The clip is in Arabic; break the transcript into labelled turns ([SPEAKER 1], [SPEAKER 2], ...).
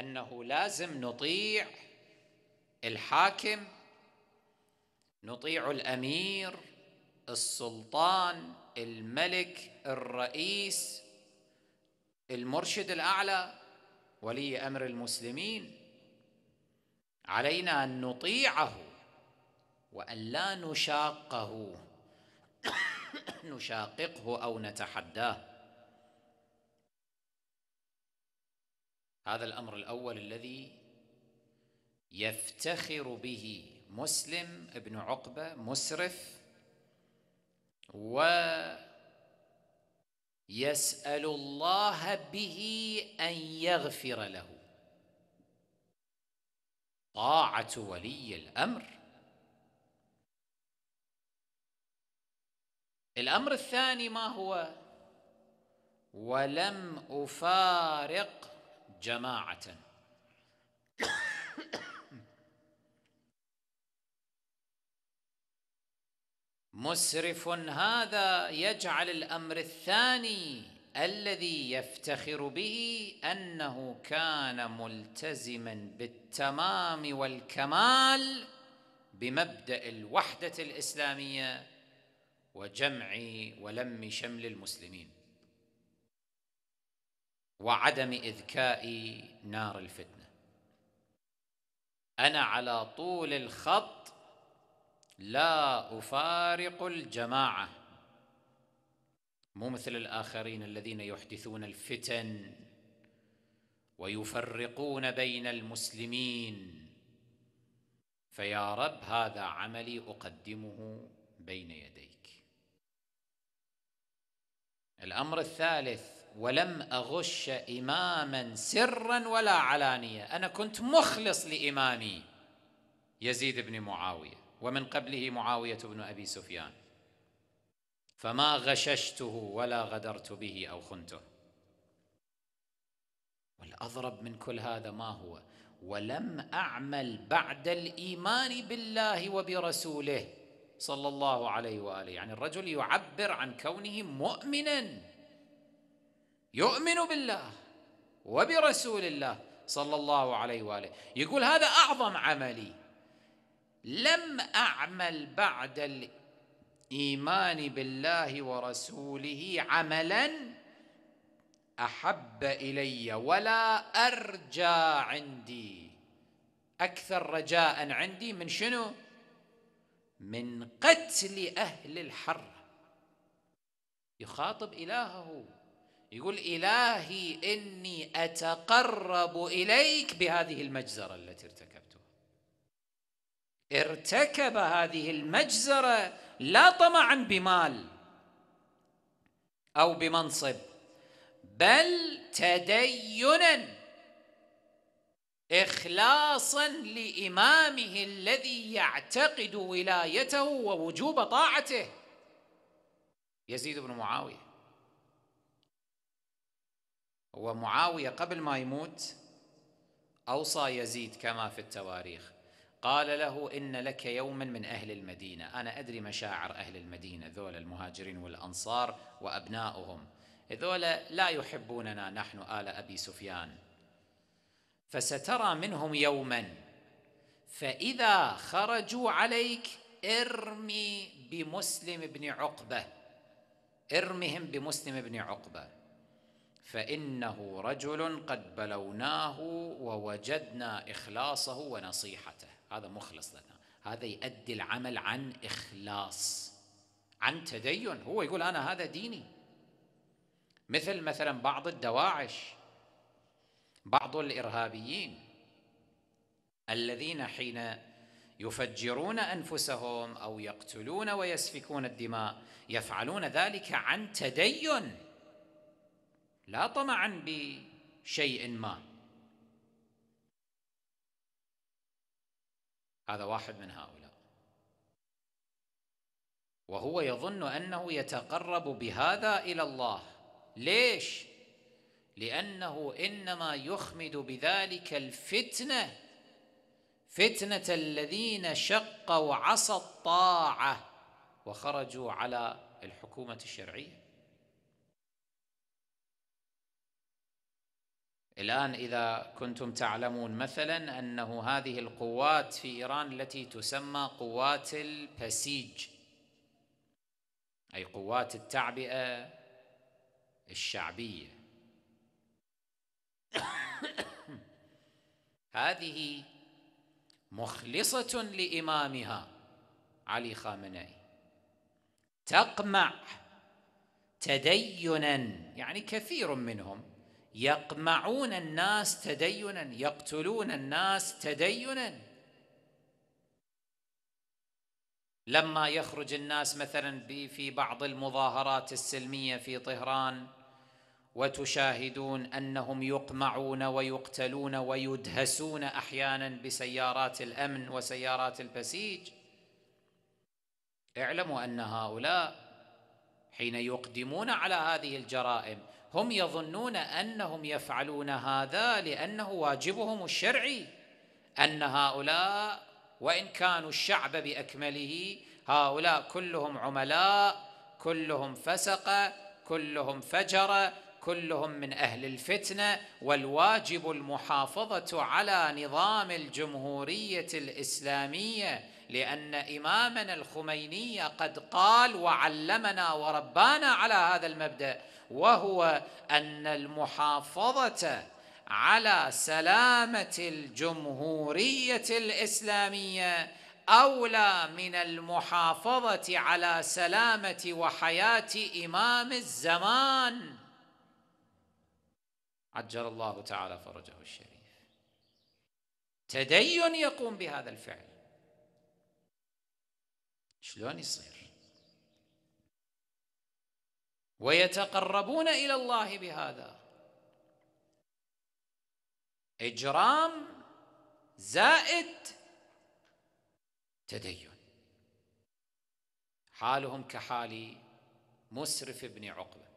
[SPEAKER 1] انه لازم نطيع الحاكم نطيع الامير السلطان الملك الرئيس المرشد الاعلى ولي امر المسلمين علينا ان نطيعه وان لا نشاقه نشاققه او نتحداه هذا الأمر الأول الذي يفتخر به مسلم ابن عقبة مسرف ويسأل الله به أن يغفر له طاعة ولي الأمر الأمر الثاني ما هو ولم أفارق جماعة مسرف هذا يجعل الأمر الثاني الذي يفتخر به أنه كان ملتزما بالتمام والكمال بمبدأ الوحدة الإسلامية وجمع ولم شمل المسلمين وعدم إذكاء نار الفتنة أنا على طول الخط لا أفارق الجماعة مو مثل الآخرين الذين يحدثون الفتن ويفرقون بين المسلمين فيا رب هذا عملي أقدمه بين يديك الأمر الثالث ولم أغش إماما سرا ولا علانية أنا كنت مخلص لإمامي يزيد بن معاوية ومن قبله معاوية بن أبي سفيان فما غششته ولا غدرت به أو خنته والأضرب من كل هذا ما هو ولم أعمل بعد الإيمان بالله وبرسوله صلى الله عليه وآله يعني الرجل يعبر عن كونه مؤمناً يؤمن بالله وبرسول الله صلى الله عليه واله يقول هذا اعظم عملي لم اعمل بعد الايمان بالله ورسوله عملا احب الي ولا ارجى عندي اكثر رجاء عندي من شنو من قتل اهل الحر يخاطب الهه يقول إلهي إني أتقرب إليك بهذه المجزرة التي ارتكبتها ارتكب هذه المجزرة لا طمعا بمال أو بمنصب بل تدينا إخلاصا لإمامه الذي يعتقد ولايته ووجوب طاعته يزيد بن معاويه ومعاوية قبل ما يموت أوصى يزيد كما في التواريخ قال له إن لك يوما من أهل المدينة أنا أدري مشاعر أهل المدينة ذول المهاجرين والأنصار وأبناؤهم ذول لا يحبوننا نحن آل أبي سفيان فسترى منهم يوما فإذا خرجوا عليك ارمي بمسلم بن عقبة ارمهم بمسلم بن عقبه فإنه رجل قد بلوناه ووجدنا إخلاصه ونصيحته هذا مخلص لنا هذا يؤدي العمل عن إخلاص عن تدين هو يقول أنا هذا ديني مثل مثلا بعض الدواعش بعض الإرهابيين الذين حين يفجرون أنفسهم أو يقتلون ويسفكون الدماء يفعلون ذلك عن تدين لا طمعا بشيء ما هذا واحد من هؤلاء وهو يظن انه يتقرب بهذا الى الله ليش لانه انما يخمد بذلك الفتنه فتنه الذين شقوا عصى الطاعه وخرجوا على الحكومه الشرعيه الآن إذا كنتم تعلمون مثلا أنه هذه القوات في إيران التي تسمى قوات البسيج أي قوات التعبئة الشعبية هذه مخلصة لإمامها علي خامنئي تقمع تدينا يعني كثير منهم يقمعون الناس تدينا يقتلون الناس تدينا لما يخرج الناس مثلا في بعض المظاهرات السلميه في طهران وتشاهدون انهم يقمعون ويقتلون ويدهسون احيانا بسيارات الامن وسيارات البسيج اعلموا ان هؤلاء حين يقدمون على هذه الجرائم هم يظنون انهم يفعلون هذا لانه واجبهم الشرعي ان هؤلاء وان كانوا الشعب باكمله هؤلاء كلهم عملاء كلهم فسقه كلهم فجر كلهم من أهل الفتنة والواجب المحافظة على نظام الجمهورية الإسلامية لأن إمامنا الخميني قد قال وعلمنا وربانا على هذا المبدأ وهو أن المحافظة على سلامة الجمهورية الإسلامية أولى من المحافظة على سلامة وحياة إمام الزمان عجل الله تعالى فرجه الشريف تدين يقوم بهذا الفعل شلون يصير ويتقربون إلى الله بهذا إجرام زائد تدين حالهم كحال مسرف بن عقبه